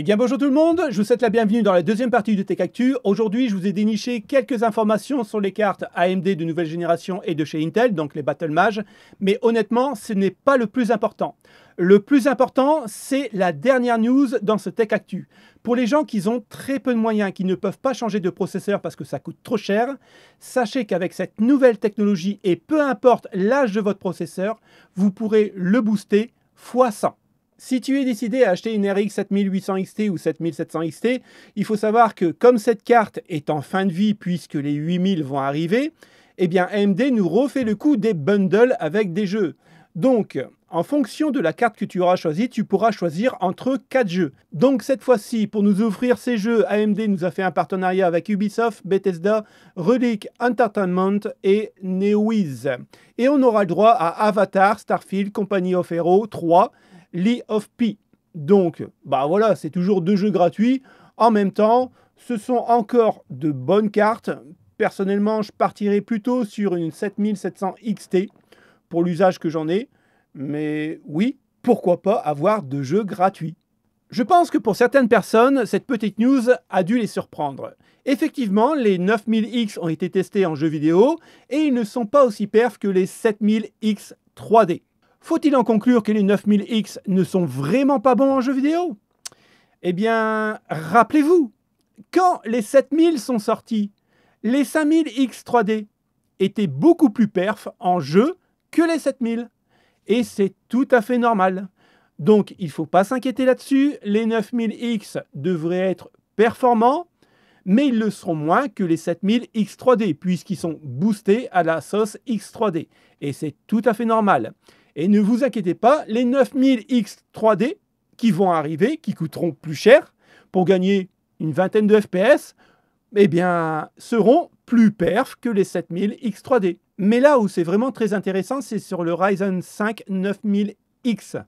Eh bien bonjour tout le monde, je vous souhaite la bienvenue dans la deuxième partie de Tech Actu. Aujourd'hui, je vous ai déniché quelques informations sur les cartes AMD de nouvelle génération et de chez Intel, donc les Battle Mage, mais honnêtement, ce n'est pas le plus important. Le plus important, c'est la dernière news dans ce Tech Actu. Pour les gens qui ont très peu de moyens, qui ne peuvent pas changer de processeur parce que ça coûte trop cher, sachez qu'avec cette nouvelle technologie et peu importe l'âge de votre processeur, vous pourrez le booster x 100 si tu es décidé à acheter une RX 7800 XT ou 7700 XT, il faut savoir que comme cette carte est en fin de vie puisque les 8000 vont arriver, eh bien AMD nous refait le coup des bundles avec des jeux. Donc, en fonction de la carte que tu auras choisie, tu pourras choisir entre 4 jeux. Donc cette fois-ci, pour nous offrir ces jeux, AMD nous a fait un partenariat avec Ubisoft, Bethesda, Relic Entertainment et NeoWiz. Et on aura le droit à Avatar, Starfield, Company of Heroes 3, Lee of P. Donc, bah voilà, c'est toujours deux jeux gratuits. En même temps, ce sont encore de bonnes cartes. Personnellement, je partirais plutôt sur une 7700 XT pour l'usage que j'en ai. Mais oui, pourquoi pas avoir deux jeux gratuits Je pense que pour certaines personnes, cette petite news a dû les surprendre. Effectivement, les 9000X ont été testés en jeu vidéo et ils ne sont pas aussi perfs que les 7000X 3D. Faut-il en conclure que les 9000X ne sont vraiment pas bons en jeu vidéo Eh bien, rappelez-vous, quand les 7000 sont sortis, les 5000X 3D étaient beaucoup plus perf en jeu que les 7000. Et c'est tout à fait normal. Donc il ne faut pas s'inquiéter là-dessus, les 9000X devraient être performants, mais ils le seront moins que les 7000X 3D, puisqu'ils sont boostés à la sauce X 3D. Et c'est tout à fait normal. Et ne vous inquiétez pas, les 9000X 3D qui vont arriver, qui coûteront plus cher, pour gagner une vingtaine de FPS, eh bien, seront plus perf que les 7000X 3D. Mais là où c'est vraiment très intéressant, c'est sur le Ryzen 5 9000X.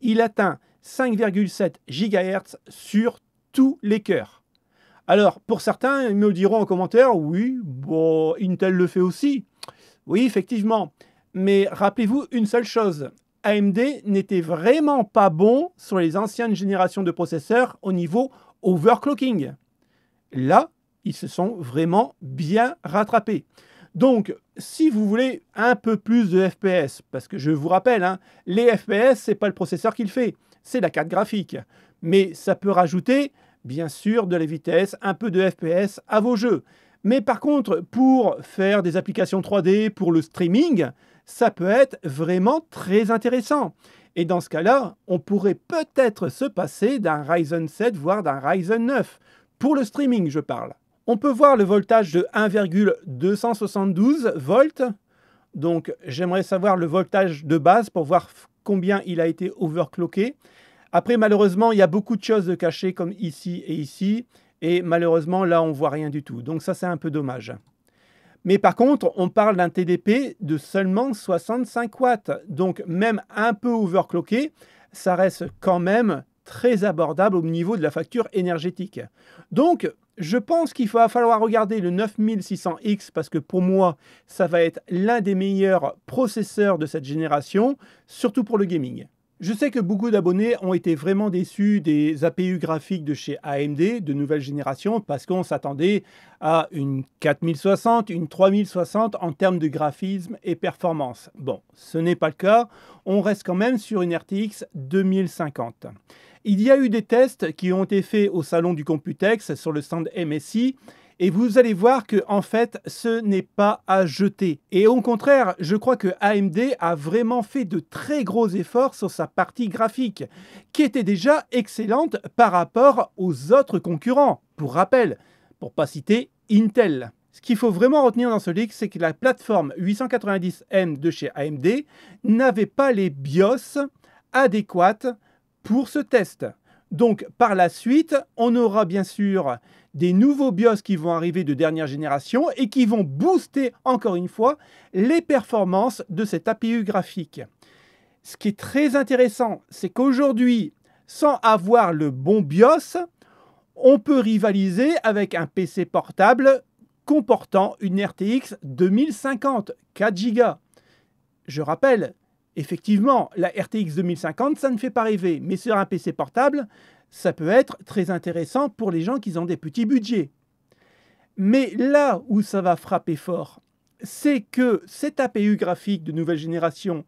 Il atteint 5,7 GHz sur tous les cœurs. Alors, pour certains, ils me diront en commentaire, oui, bon, Intel le fait aussi. Oui, effectivement. Mais rappelez-vous une seule chose, AMD n'était vraiment pas bon sur les anciennes générations de processeurs au niveau overclocking. Là, ils se sont vraiment bien rattrapés. Donc, si vous voulez un peu plus de FPS, parce que je vous rappelle, hein, les FPS, ce n'est pas le processeur qui le fait, c'est la carte graphique. Mais ça peut rajouter, bien sûr, de la vitesse, un peu de FPS à vos jeux. Mais par contre, pour faire des applications 3D, pour le streaming, ça peut être vraiment très intéressant. Et dans ce cas-là, on pourrait peut-être se passer d'un Ryzen 7, voire d'un Ryzen 9. Pour le streaming, je parle. On peut voir le voltage de 1,272 volts. Donc j'aimerais savoir le voltage de base pour voir combien il a été overclocké. Après, malheureusement, il y a beaucoup de choses cachées comme ici et ici. Et malheureusement, là, on voit rien du tout. Donc ça, c'est un peu dommage. Mais par contre, on parle d'un TDP de seulement 65 watts. Donc même un peu overclocké, ça reste quand même très abordable au niveau de la facture énergétique. Donc je pense qu'il va falloir regarder le 9600X parce que pour moi, ça va être l'un des meilleurs processeurs de cette génération, surtout pour le gaming. Je sais que beaucoup d'abonnés ont été vraiment déçus des APU graphiques de chez AMD de nouvelle génération parce qu'on s'attendait à une 4060, une 3060 en termes de graphisme et performance. Bon, ce n'est pas le cas, on reste quand même sur une RTX 2050. Il y a eu des tests qui ont été faits au salon du Computex sur le stand MSI et vous allez voir que en fait, ce n'est pas à jeter. Et au contraire, je crois que AMD a vraiment fait de très gros efforts sur sa partie graphique, qui était déjà excellente par rapport aux autres concurrents. Pour rappel, pour pas citer Intel. Ce qu'il faut vraiment retenir dans ce leak, c'est que la plateforme 890M de chez AMD n'avait pas les BIOS adéquates pour ce test. Donc par la suite, on aura bien sûr des nouveaux BIOS qui vont arriver de dernière génération et qui vont booster encore une fois les performances de cette APU graphique. Ce qui est très intéressant, c'est qu'aujourd'hui, sans avoir le bon BIOS, on peut rivaliser avec un PC portable comportant une RTX 2050 4 Go. Je rappelle, effectivement, la RTX 2050, ça ne fait pas rêver, mais sur un PC portable, ça peut être très intéressant pour les gens qui ont des petits budgets. Mais là où ça va frapper fort, c'est que cet APU graphique de nouvelle génération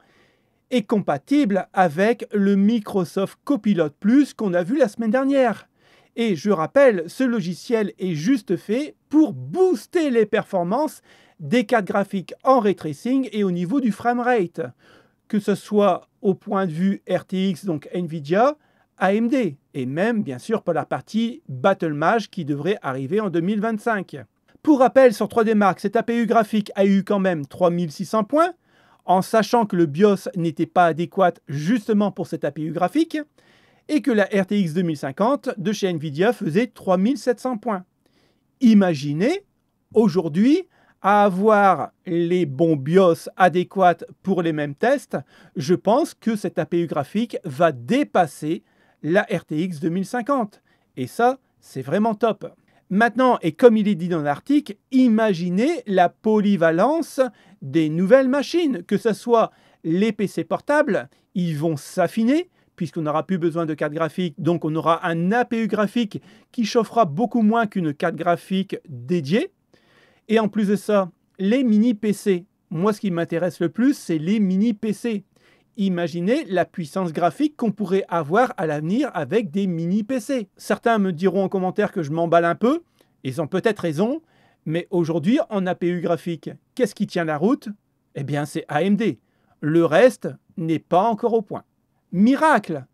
est compatible avec le Microsoft Copilot Plus qu'on a vu la semaine dernière. Et je rappelle, ce logiciel est juste fait pour booster les performances des cartes graphiques en ray tracing et au niveau du frame rate, que ce soit au point de vue RTX, donc Nvidia, AMD et même bien sûr pour la partie Battle Mage qui devrait arriver en 2025. Pour rappel, sur 3D Mark, cet APU graphique a eu quand même 3600 points, en sachant que le BIOS n'était pas adéquat justement pour cette APU graphique, et que la RTX 2050 de chez Nvidia faisait 3700 points. Imaginez, aujourd'hui, à avoir les bons BIOS adéquats pour les mêmes tests, je pense que cette APU graphique va dépasser la RTX 2050. Et ça, c'est vraiment top. Maintenant, et comme il est dit dans l'article, imaginez la polyvalence des nouvelles machines, que ce soit les PC portables, ils vont s'affiner, puisqu'on n'aura plus besoin de carte graphique, donc on aura un APU graphique qui chauffera beaucoup moins qu'une carte graphique dédiée. Et en plus de ça, les mini PC. Moi, ce qui m'intéresse le plus, c'est les mini PC. Imaginez la puissance graphique qu'on pourrait avoir à l'avenir avec des mini PC. Certains me diront en commentaire que je m'emballe un peu, ils ont peut-être raison, mais aujourd'hui en APU graphique, qu'est-ce qui tient la route Eh bien c'est AMD. Le reste n'est pas encore au point. Miracle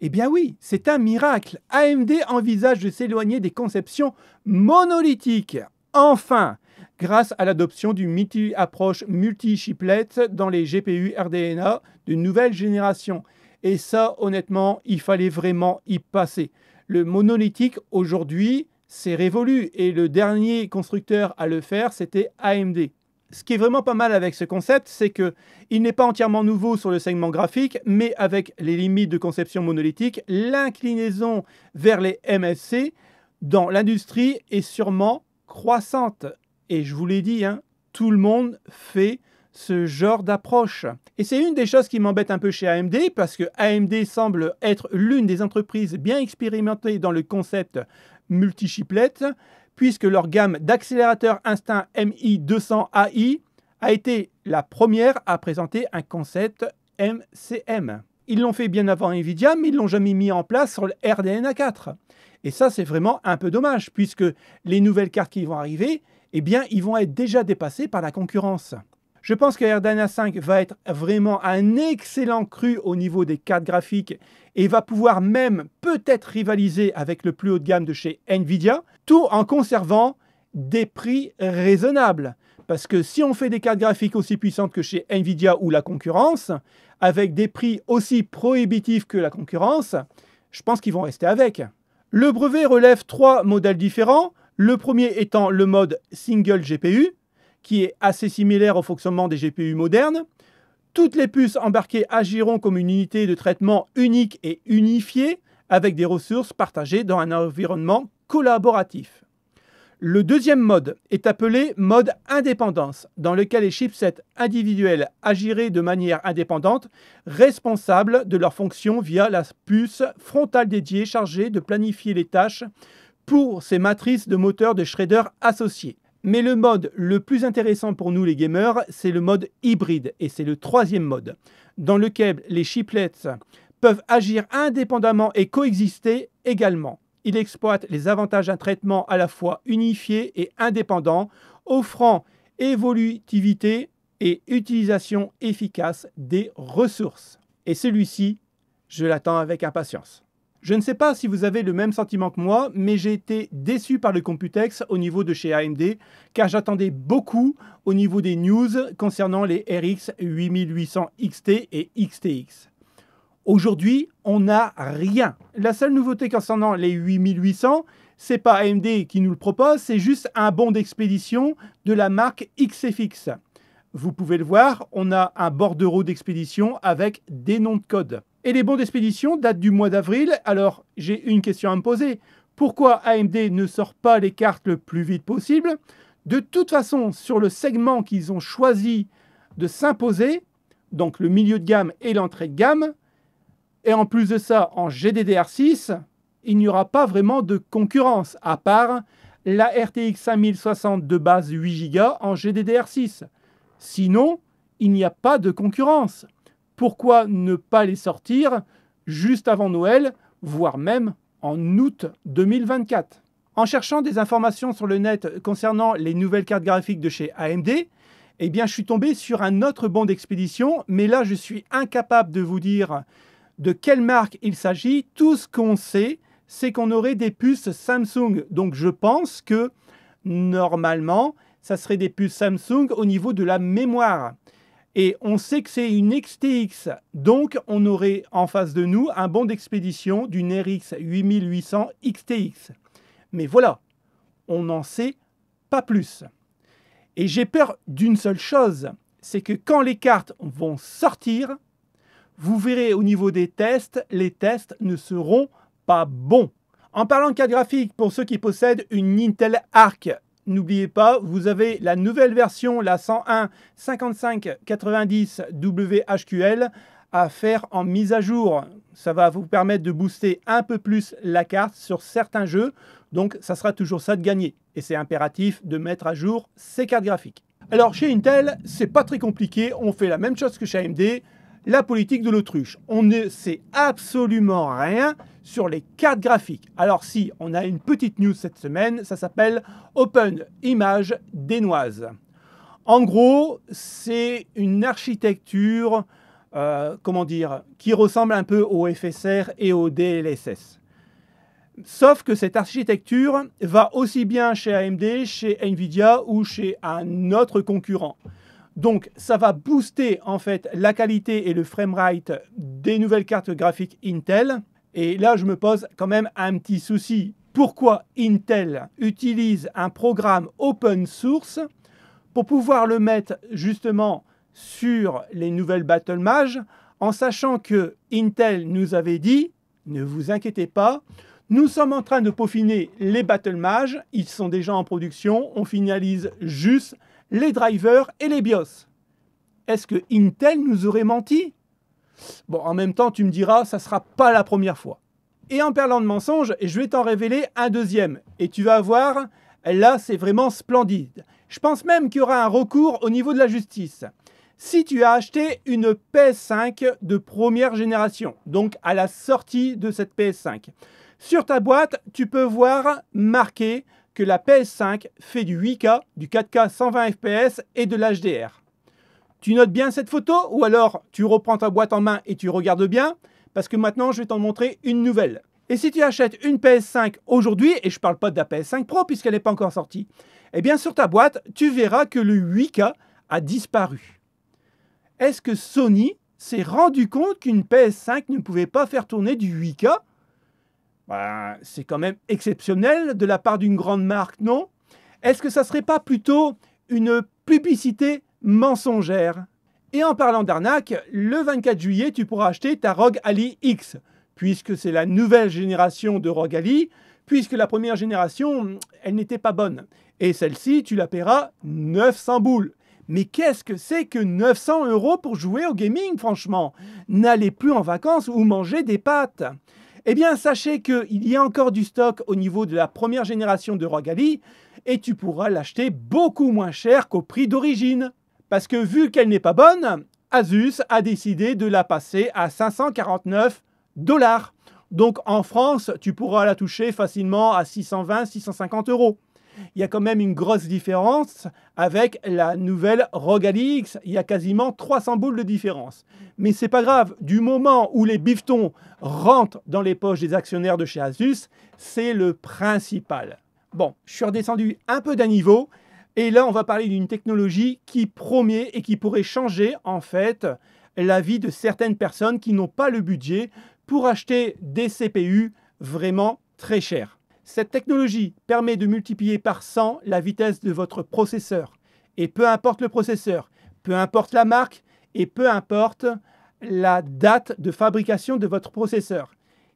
Eh bien oui, c'est un miracle. AMD envisage de s'éloigner des conceptions monolithiques. Enfin, grâce à l'adoption du multi approche multi-chiplet dans les GPU RDNA d'une nouvelle génération. Et ça, honnêtement, il fallait vraiment y passer. Le monolithique, aujourd'hui, c'est révolu et le dernier constructeur à le faire, c'était AMD. Ce qui est vraiment pas mal avec ce concept, c'est que il n'est pas entièrement nouveau sur le segment graphique, mais avec les limites de conception monolithique, l'inclinaison vers les MSc dans l'industrie est sûrement croissante. Et je vous l'ai dit, hein, tout le monde fait ce genre d'approche. Et c'est une des choses qui m'embête un peu chez AMD, parce que AMD semble être l'une des entreprises bien expérimentées dans le concept multi-chiplet, puisque leur gamme d'accélérateurs Instinct MI200AI a été la première à présenter un concept MCM. Ils l'ont fait bien avant Nvidia, mais ils l'ont jamais mis en place sur le RDNA 4. Et ça, c'est vraiment un peu dommage, puisque les nouvelles cartes qui vont arriver, eh bien, ils vont être déjà dépassés par la concurrence. Je pense que Erdana 5 va être vraiment un excellent cru au niveau des cartes graphiques et va pouvoir même peut-être rivaliser avec le plus haut de gamme de chez Nvidia, tout en conservant des prix raisonnables. Parce que si on fait des cartes graphiques aussi puissantes que chez Nvidia ou la concurrence, avec des prix aussi prohibitifs que la concurrence, je pense qu'ils vont rester avec. Le brevet relève trois modèles différents, le premier étant le mode single GPU, qui est assez similaire au fonctionnement des GPU modernes. Toutes les puces embarquées agiront comme une unité de traitement unique et unifiée, avec des ressources partagées dans un environnement collaboratif. Le deuxième mode est appelé mode indépendance, dans lequel les chipsets individuels agiraient de manière indépendante, responsables de leurs fonctions via la puce frontale dédiée chargée de planifier les tâches pour ces matrices de moteurs de shredder associés. Mais le mode le plus intéressant pour nous les gamers, c'est le mode hybride, et c'est le troisième mode, dans lequel les chiplets peuvent agir indépendamment et coexister également. Il exploite les avantages d'un traitement à la fois unifié et indépendant, offrant évolutivité et utilisation efficace des ressources. Et celui-ci, je l'attends avec impatience. Je ne sais pas si vous avez le même sentiment que moi, mais j'ai été déçu par le Computex au niveau de chez AMD, car j'attendais beaucoup au niveau des news concernant les RX 8800 XT et XTX. Aujourd'hui, on n'a rien. La seule nouveauté concernant les 8800, c'est pas AMD qui nous le propose, c'est juste un bon d'expédition de la marque XFX. Vous pouvez le voir, on a un bordereau d'expédition avec des noms de code. Et les bons d'expédition datent du mois d'avril, alors j'ai une question à me poser. Pourquoi AMD ne sort pas les cartes le plus vite possible De toute façon, sur le segment qu'ils ont choisi de s'imposer, donc le milieu de gamme et l'entrée de gamme, et en plus de ça, en GDDR6, il n'y aura pas vraiment de concurrence, à part la RTX 5060 de base 8 Go en GDDR6. Sinon, il n'y a pas de concurrence. Pourquoi ne pas les sortir juste avant Noël, voire même en août 2024 En cherchant des informations sur le net concernant les nouvelles cartes graphiques de chez AMD, eh bien, je suis tombé sur un autre bond d'expédition, mais là, je suis incapable de vous dire de quelle marque il s'agit. Tout ce qu'on sait, c'est qu'on aurait des puces Samsung. Donc je pense que normalement, ça serait des puces Samsung au niveau de la mémoire. Et on sait que c'est une XTX. Donc on aurait en face de nous un bon d'expédition d'une RX 8800 XTX. Mais voilà, on n'en sait pas plus. Et j'ai peur d'une seule chose, c'est que quand les cartes vont sortir, vous verrez au niveau des tests, les tests ne seront pas bons. En parlant de carte graphique, pour ceux qui possèdent une Intel Arc, n'oubliez pas, vous avez la nouvelle version, la 101 5590 WHQL à faire en mise à jour. Ça va vous permettre de booster un peu plus la carte sur certains jeux, donc ça sera toujours ça de gagner. Et c'est impératif de mettre à jour ces cartes graphiques. Alors chez Intel, c'est pas très compliqué, on fait la même chose que chez AMD, la politique de l'autruche. On ne sait absolument rien sur les cartes graphiques. Alors si, on a une petite news cette semaine, ça s'appelle Open Image Denoise. En gros, c'est une architecture, euh, comment dire, qui ressemble un peu au FSR et au DLSS. Sauf que cette architecture va aussi bien chez AMD, chez Nvidia ou chez un autre concurrent. Donc ça va booster en fait la qualité et le framerate des nouvelles cartes graphiques Intel. Et là je me pose quand même un petit souci. Pourquoi Intel utilise un programme open source pour pouvoir le mettre justement sur les nouvelles Battle en sachant que Intel nous avait dit ne vous inquiétez pas, nous sommes en train de peaufiner les Battle ils sont déjà en production, on finalise juste les drivers et les BIOS. Est-ce que Intel nous aurait menti Bon, en même temps, tu me diras, ça ne sera pas la première fois. Et en parlant de mensonges, je vais t'en révéler un deuxième. Et tu vas voir, là, c'est vraiment splendide. Je pense même qu'il y aura un recours au niveau de la justice. Si tu as acheté une PS5 de première génération, donc à la sortie de cette PS5, sur ta boîte, tu peux voir marqué que la PS5 fait du 8K, du 4K 120 fps et de l'HDR. Tu notes bien cette photo ou alors tu reprends ta boîte en main et tu regardes bien parce que maintenant je vais t'en montrer une nouvelle. Et si tu achètes une PS5 aujourd'hui, et je ne parle pas de la PS5 Pro puisqu'elle n'est pas encore sortie, eh bien sur ta boîte, tu verras que le 8K a disparu. Est-ce que Sony s'est rendu compte qu'une PS5 ne pouvait pas faire tourner du 8K bah, c'est quand même exceptionnel de la part d'une grande marque, non Est-ce que ça ne serait pas plutôt une publicité mensongère Et en parlant d'arnaque, le 24 juillet, tu pourras acheter ta Rogue Ali X, puisque c'est la nouvelle génération de Rogue Ali, puisque la première génération, elle n'était pas bonne. Et celle-ci, tu la paieras 900 boules. Mais qu'est-ce que c'est que 900 euros pour jouer au gaming, franchement N'allez plus en vacances ou manger des pâtes. Eh bien, sachez qu'il y a encore du stock au niveau de la première génération de Rogali et tu pourras l'acheter beaucoup moins cher qu'au prix d'origine. Parce que vu qu'elle n'est pas bonne, Asus a décidé de la passer à 549 dollars. Donc en France, tu pourras la toucher facilement à 620-650 euros il y a quand même une grosse différence avec la nouvelle Rogalix. Il y a quasiment 300 boules de différence. Mais c'est pas grave. Du moment où les biftons rentrent dans les poches des actionnaires de chez Asus, c'est le principal. Bon, je suis redescendu un peu d'un niveau. Et là, on va parler d'une technologie qui promet et qui pourrait changer, en fait, la vie de certaines personnes qui n'ont pas le budget pour acheter des CPU vraiment très chers. Cette technologie permet de multiplier par 100 la vitesse de votre processeur. Et peu importe le processeur, peu importe la marque et peu importe la date de fabrication de votre processeur.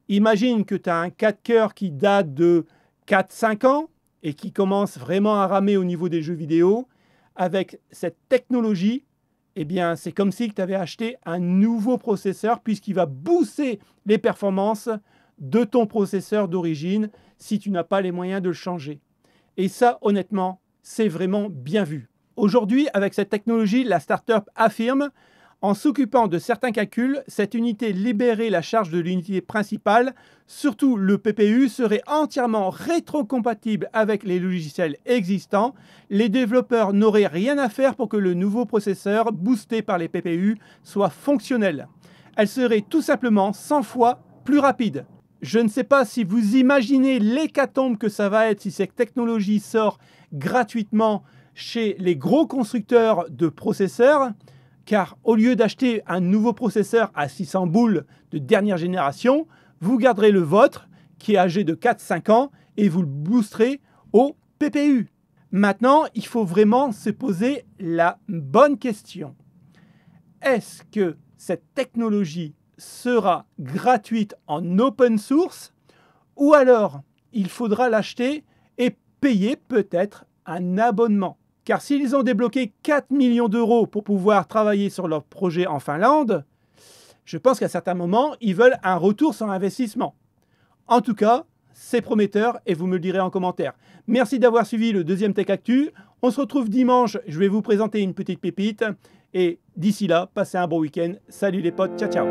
Imagine que tu as un 4 cœurs qui date de 4-5 ans et qui commence vraiment à ramer au niveau des jeux vidéo. Avec cette technologie, eh bien, c'est comme si tu avais acheté un nouveau processeur puisqu'il va booster les performances de ton processeur d'origine si tu n'as pas les moyens de le changer. Et ça, honnêtement, c'est vraiment bien vu. Aujourd'hui, avec cette technologie, la startup affirme en s'occupant de certains calculs, cette unité libérait la charge de l'unité principale. Surtout, le PPU serait entièrement rétrocompatible avec les logiciels existants. Les développeurs n'auraient rien à faire pour que le nouveau processeur, boosté par les PPU, soit fonctionnel. Elle serait tout simplement 100 fois plus rapide je ne sais pas si vous imaginez l'hécatombe que ça va être si cette technologie sort gratuitement chez les gros constructeurs de processeurs, car au lieu d'acheter un nouveau processeur à 600 boules de dernière génération, vous garderez le vôtre, qui est âgé de 4-5 ans, et vous le boosterez au PPU. Maintenant, il faut vraiment se poser la bonne question. Est-ce que cette technologie sera gratuite en open source ou alors il faudra l'acheter et payer peut-être un abonnement. Car s'ils ont débloqué 4 millions d'euros pour pouvoir travailler sur leur projet en Finlande, je pense qu'à certains moments, ils veulent un retour sur investissement. En tout cas, c'est prometteur et vous me le direz en commentaire. Merci d'avoir suivi le deuxième Tech Actu. On se retrouve dimanche, je vais vous présenter une petite pépite. Et d'ici là, passez un bon week-end. Salut les potes, ciao ciao